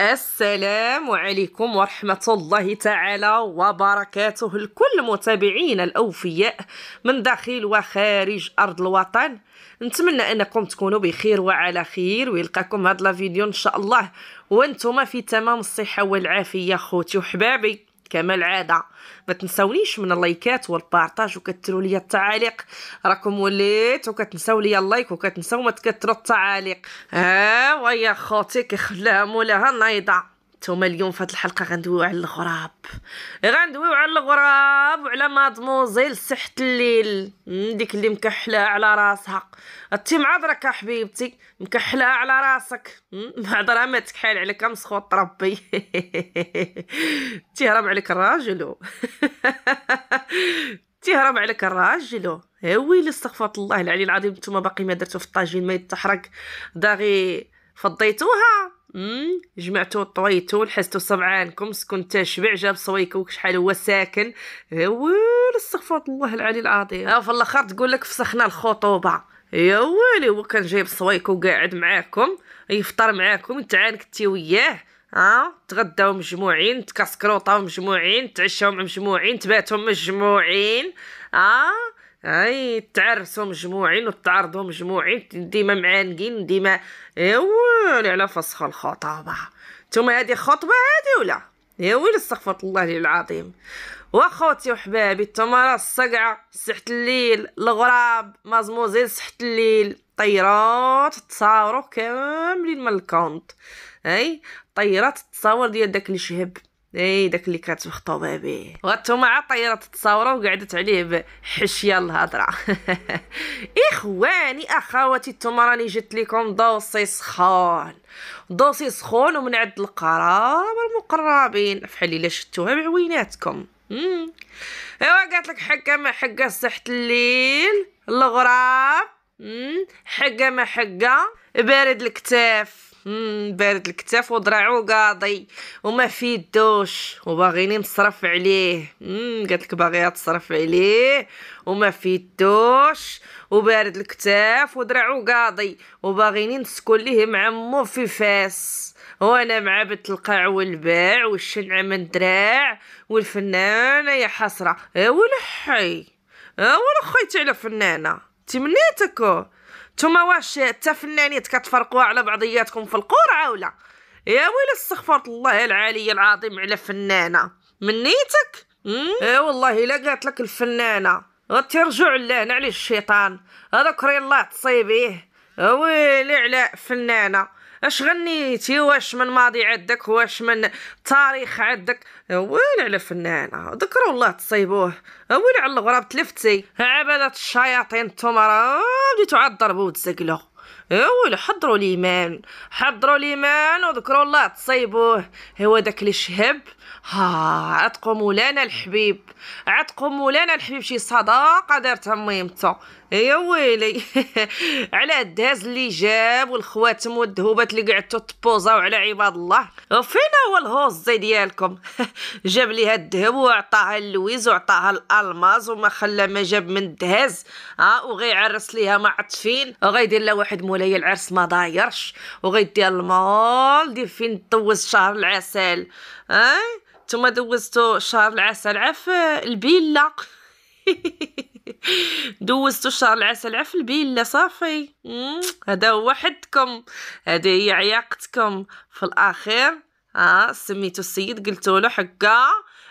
السلام عليكم ورحمة الله تعالى وبركاته لكل متابعينا الأوفياء من داخل وخارج أرض الوطن نتمنى أنكم تكونوا بخير وعلى خير ويلقاكم هاد الفيديو إن شاء الله وانتم في تمام الصحة والعافية خوتي وحبابي كما العاده ما تنسونيش من اللايكات والبارطاج وكثروا لي التعاليق راكم وليت وكتنساو لي اللايك وكتنساو ما تكثروا التعاليق ها ويا خوتي كيخلاها مولاها نايضه نتوما اليوم في الحلقه غندويو على الغراب غندويو على الغراب وعلى مادموزيل سحت الليل ديك اللي مكحله على راسها انتي معذرك يا حبيبتي مكحله على راسك معذره ما تكحل عليك مسخوط ربي تيهرب عليك الراجل تيهرب عليك الراجل إيه، ويلي استغفر الله العلي العظيم نتوما باقي ما درتو في الطاجين ما يتحرق داغي فضيتوها جمعتو طويتو لحستو صبعانكم سكنت شبع جاب صويكوك شحال هو ساكن ويل استغفر الله العلي العظيم ها في الاخر تقول لك فسخنا الخطوبه يا ويلي هو كان جايب صويكو قاعد معاكم يفطر معاكم تعانك انت وياه اه تغداو مجموعين تكسكروطاو مجموعين تعشاو مجموعين تباتو مجموعين اه اي تعرسوا مجموعين وتعرضوا مجموعين ديما معانقين ديما ايوا على فسخ الخطابه نتوما هذه خطبه هذه ولا يا ويلي استغفر الله العظيم واخوتي وحبابي التمره الصقعه سحت الليل الغراب مازموزيل سحت الليل طيارات تصاوروا كاملين من الكونت اي طيارات التصاور ديال داك الشهب اي داك اللي كانت مخطوبه به وانتم عطيره تتصاوروا وقعدت عليه بحشيه الهضره اخواني اخواتي انتم راني جبت لكم دوسي سخون دوسي سخون ومن عند القراب المقربين فحال الا شفتوها بعويناتكم ايوا قالت لك حقه ما حقه صحت الليل الغراب حقه ما حقه بارد الكتاف بارد الكتاف وضرعو قاضي وما في الدوش وباغيني نصرف عليه قالت لك باغيها تصرف عليه وما في الدوش وبارد الكتاف وضرعو قاضي وباغيني نسكن ليه مع مو في فاس وانا مع بنت القاع والباع والشنعه من دراع والفنانه يا حسره إيه، ولحي إيه، خيتي على فنانه تمنيتكو نتوما واش حتى فنانيت كتفرقوها على بعضياتكم في القرعه ولا يا ويلي استغفرت الله العلي العظيم على فنانه من نيتك اي والله الا قالت لك الفنانه غترجع لهنا عليه الشيطان هذا كري الله تصيبيه ويلي على فنانه اش غنيتي واش من ماضي عندك واش من تاريخ عندك وين على فنانة ذكروا الله تصيبوه وين على الغراب تلفتي عبادة الشياطين انتم راه بديتو عاد ضربوا وتزقلوا اول حضروا ليمان حضروا ليمان وذكروا الله تصيبوه هو داك اللي شهب ها عتقوا مولانا الحبيب عتقوا مولانا الحبيب شي صداقه دارتها ميمتو يا ويلي على الدهز اللي جاب والخواتم والذهوبات اللي قعدتو تبوزاو على عباد الله وفين هو الهوزي ديالكم جاب ليها الذهب وعطاها لويز وعطاها الالماز وما خلى ما جاب من الدهاز ها وغيعرس ليها ما عرفت فين وغيدير لها واحد مولاي العرس ما دايرش وغيدي المول دير فين دوز شهر العسل ها نتوما دوزتو شهر العسل عف البيلا دوزتو شهر العسل عفل بيلا صافي هذا هو حدكم هذه هي عياقتكم في الاخير اه سميتو السيد قلتو له حكا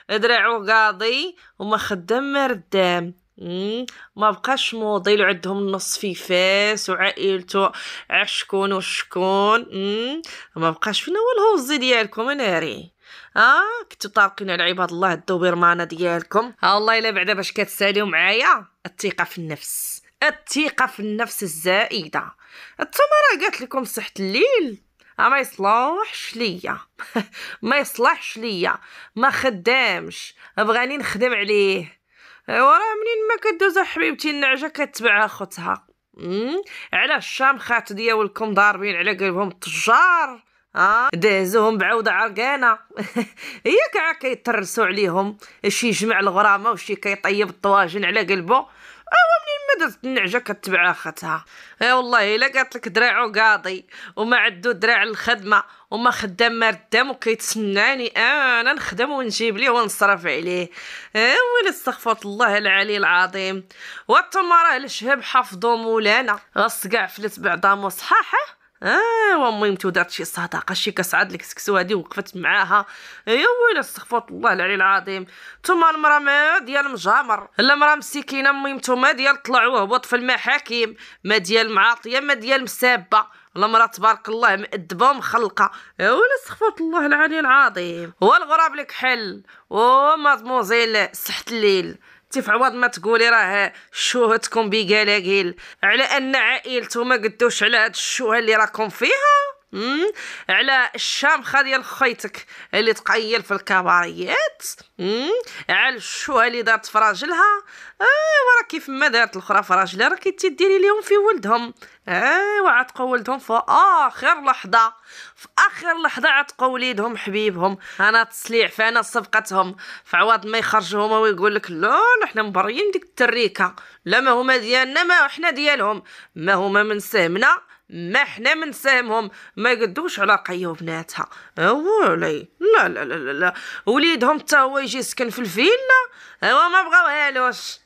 دراعو قاضي وما خدام ما ردام ما بقاش موضي عندهم نص في فاس وعائلته عشكون وشكون ما بقاش فينا هو الهوزي ديالكم ناري اه كنتو طابقين على عباد الله الدوبرمانه ديالكم ها والله الا بعدا باش كتساليو معايا الثقه في النفس الثقه في النفس الزائده راه قالت لكم صحه الليل ما يصلحش ليا ما يصلحش ليا ما خدامش بغاني نخدم عليه وراه منين ما كدوز حبيبتي النعجه كتبعها خوتها علاش الشامخات ديالكم ضاربين على قلبهم التجار اه دهزوهم بعوضه عرقانه هي كاع كيترسو عليهم شي يجمع الغرامه وشي كيطيب الطواجن على قلبو او منين ما درت النعجه كتبع خاتها اي والله الا قالت لك دراعو قاضي وما عندو دراع الخدمه وما خدام ما ردام وكيتسناني انا نخدم ونجيب ليه ونصرف عليه ويلي استغفرت الله العلي العظيم وتما راه الشهاب حافظو مولانا غص كاع فلت بعضامو صحاحه اه المهم تو دارت شي صداقه شي كسعد لك سكسو هادي وقفت معاها يا ويلي استغفر الله العلي العظيم ثم المراه ديال مجامر لا مراه مسكينه المهم ثم ديال طلع هبط في المحاكم ما ديال معاطيه ما ديال مسابه المرأة تبارك الله مأدبة ومخلقة ولا استغفر الله العلي العظيم والغراب لك حل ومازموزيل صحة الليل تيف عوض ما تقولي راه شوهتكم بقلاقيل على ان عائلته ما قدوش على هاد الشوهه اللي راكم فيها مم. على الشامخه ديال خيتك اللي تقيل في الكباريات على الشوهه اللي دارت في راجلها ايوا آه، راه كيف ما دارت الاخرى في راجلها راه كتديري ليهم في ولدهم ايوا آه، عتقوا ولدهم في اخر لحظه في اخر لحظه عتقوا وليدهم حبيبهم انا تصليع فانا صفقتهم فعوض ما يخرجوهم ويقول لك لا نحن مبريين ديك التريكه لا ما هما ديالنا ما حنا ديالهم ما هما من سهمنا ما حنا من سامهم ما يقدوش على قيا وبناتها اولي أه، لا لا لا لا وليدهم حتى هو يجي يسكن في الفيلا أه، هو ما هالوش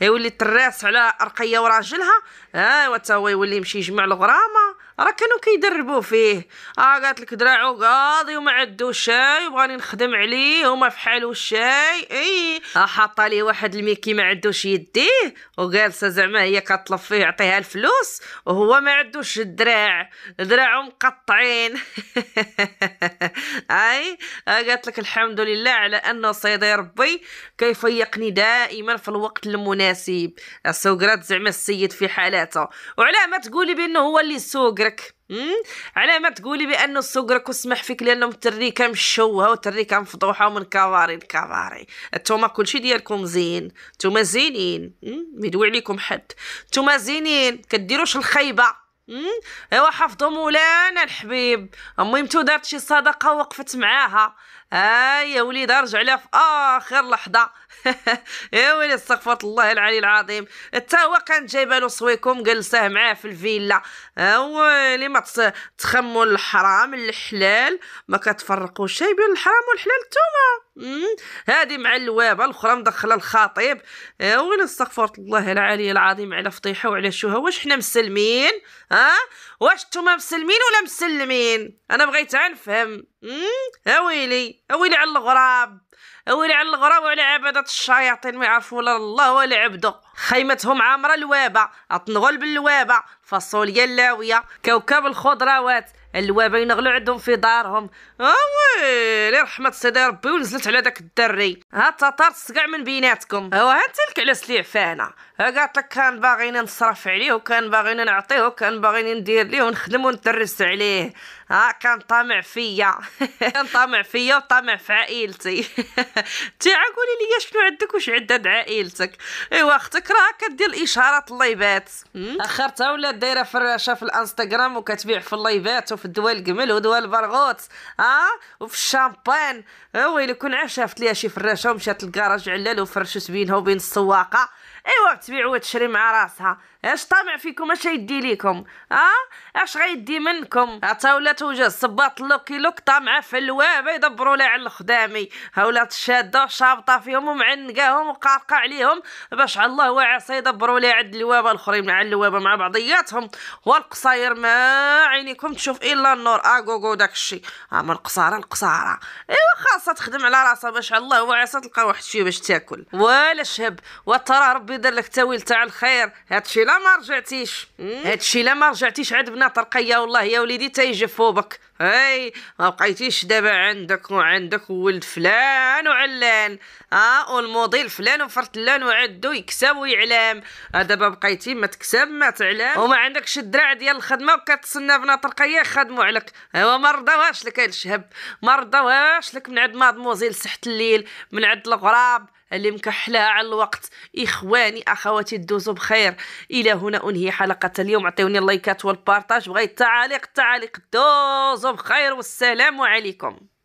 يولي تراس على رقيه وراجلها ايوا أه، حتى هو يولي يمشي يجمع الغرامه راه كانوا كيدربوا فيه اه قالت لك دراعو قاضي وما عدو شاي وبغاني نخدم عليه وما حالو شاي اي آه، حاطه ليه واحد الميكي ما عندوش يديه وجالسه زعما هي كطلب فيه يعطيها الفلوس وهو ما عندوش الدراع دراعو مقطعين اي آه، قالت لك الحمد لله على انه سيدي ربي كيفيقني دائما في الوقت المناسب السوقرات زعما السيد في حالاته وعلاه ما تقولي بانه هو اللي سوقر صقرك على ما تقولي بانه صقرك وسمح فيك لانهم تريكه مشوهه وتريكه مفضوحه ومن كفاري لكفاري كل كلشي ديالكم زين انتوما زينين ميدوي عليكم حد انتوما زينين كديروش الخيبه ايوا حفظوا مولانا الحبيب امي متو دارت شي صدقه وقفت معاها هاي آه يا وليد ارجع لها في اخر لحظه يا ويلي استغفر الله العلي العظيم حتى هو كان جايبه له صويكم جلسه معاه في الفيلا ها آه، ويلي ما تخموا الحرام الحلال ما كتفرقوا شي بين الحرام والحلال نتوما هادي مع اللوابه الاخرى مدخله الخطيب يا آه، ويلي استغفر الله العلي العظيم على فضيحه وعلى شوها واش حنا مسلمين ها آه؟ واش نتوما مسلمين ولا مسلمين انا بغيت نفهم ها ويلي ويلي على الغراب ويلي على الغراب وعلى عبادة الشياطين ما يعرفوا لا الله ولا عبده خيمتهم عامرة اللوابة اطنغول باللوابة فاصوليا اللاوية كوكب الخضروات اللوابة ينغلو عندهم في دارهم اويلي آه رحمه سيدي ربي ونزلت على داك الدري ها التطار كاع من بيناتكم هو تلك على سليع فانا قالت لك كان باغينا نصرف عليه وكان باغينا نعطيه وكان باغيني ندير ليه ونخدم ونترس عليه ها كان طامع فيا كان طامع فيا وطامع في عائلتي تي قولي لي شنو عندك واش عدد عائلتك ايوا اختك هذيك راه كدير الاشارات اللايفات اخرتها أه، ولا دايره فراشه في الانستغرام وكتبيع في اللايفات وفي الدول القمل ودول البرغوت ها آه؟ وفي الشامبان أه، ويلي كون عا شافت ليها شي فراشه ومشات للكراج علال وفرشت بينها وبين السواقه ايوا تبيع وتشري مع راسها اش طامع فيكم اش يدي ليكم اه اش غيدي منكم عطا ولا توجه الصباط لوكي لوك طامعه في الواب يدبروا لها على الخدامي ها ولات شاده شابطه فيهم ومعنقاهم وقارقه عليهم باش على الله واعصي يدبروا لها عند الوابه الاخرين مع الوابه مع بعضياتهم والقصاير ما عينيكم تشوف الا النور اغوغو آه، داكشي اما آه، القصاره القصاره ايوا خاصه تخدم على راسها باش على الله واعصي تلقى واحد شي باش تاكل ولا شهب وترى ربي دار لك تاويل تاع الخير هادشي لا ما رجعتيش هادشي لا ما رجعتيش عاد بنات رقيه والله يا وليدي تيجفو بك اي ما بقيتيش دابا عندك وعندك ولد فلان وعلان اه والموديل فلان وفرتلان وعدو يكسب ويعلام آه، دابا بقيتي ما تكسب ما تعلام وما عندكش الدراع ديال الخدمه وكتسنى بنات رقيه يخدموا عليك ايوا ما رضاوهاش لك هاد الشهب ما رضاوهاش لك من عند مادموزيل سحت الليل من عند الغراب اللي مكحلة على الوقت اخواني اخواتي دوزو بخير الى هنا انهي حلقه اليوم عطيوني اللايكات والبارتاج بغيت التعاليق التعاليق دوزو بخير والسلام عليكم